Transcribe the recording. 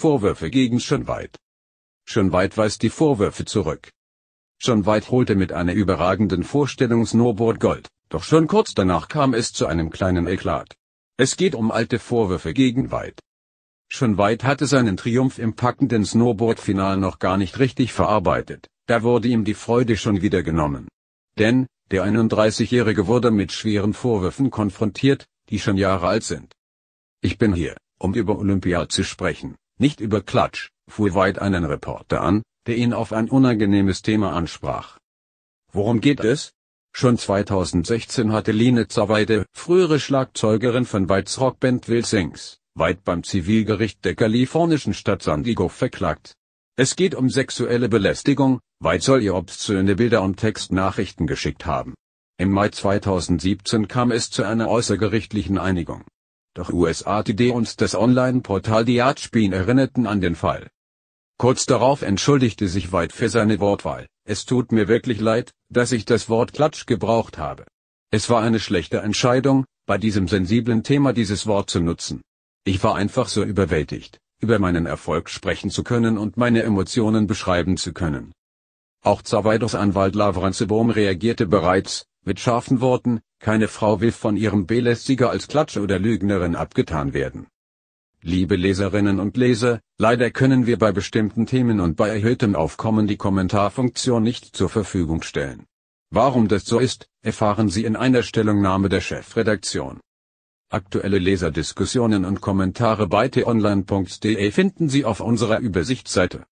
Vorwürfe gegen Schönweit. Schönweit weist die Vorwürfe zurück. Schönweit holte mit einer überragenden Vorstellung Snowboard Gold, doch schon kurz danach kam es zu einem kleinen Eklat. Es geht um alte Vorwürfe gegen Weid. Schönweit hatte seinen Triumph im packenden Snowboard-Final noch gar nicht richtig verarbeitet, da wurde ihm die Freude schon wieder genommen. Denn, der 31-Jährige wurde mit schweren Vorwürfen konfrontiert, die schon Jahre alt sind. Ich bin hier, um über Olympia zu sprechen, nicht über Klatsch, fuhr White einen Reporter an, der ihn auf ein unangenehmes Thema ansprach. Worum geht es? Schon 2016 hatte Line Zaweide, frühere Schlagzeugerin von Whites Rockband Will Sings, White beim Zivilgericht der kalifornischen Stadt San Diego verklagt. Es geht um sexuelle Belästigung, White soll ihr obszöne Bilder und Textnachrichten geschickt haben. Im Mai 2017 kam es zu einer außergerichtlichen Einigung doch USA Today und das Online-Portal Die erinnerten an den Fall. Kurz darauf entschuldigte sich White für seine Wortwahl. Es tut mir wirklich leid, dass ich das Wort Klatsch gebraucht habe. Es war eine schlechte Entscheidung, bei diesem sensiblen Thema dieses Wort zu nutzen. Ich war einfach so überwältigt, über meinen Erfolg sprechen zu können und meine Emotionen beschreiben zu können. Auch Zawaidos Anwalt Lavranzebom reagierte bereits, mit scharfen Worten, keine Frau will von ihrem Belästiger als Klatsche oder Lügnerin abgetan werden. Liebe Leserinnen und Leser, leider können wir bei bestimmten Themen und bei erhöhtem Aufkommen die Kommentarfunktion nicht zur Verfügung stellen. Warum das so ist, erfahren Sie in einer Stellungnahme der Chefredaktion. Aktuelle Leserdiskussionen und Kommentare bei t-online.de finden Sie auf unserer Übersichtsseite.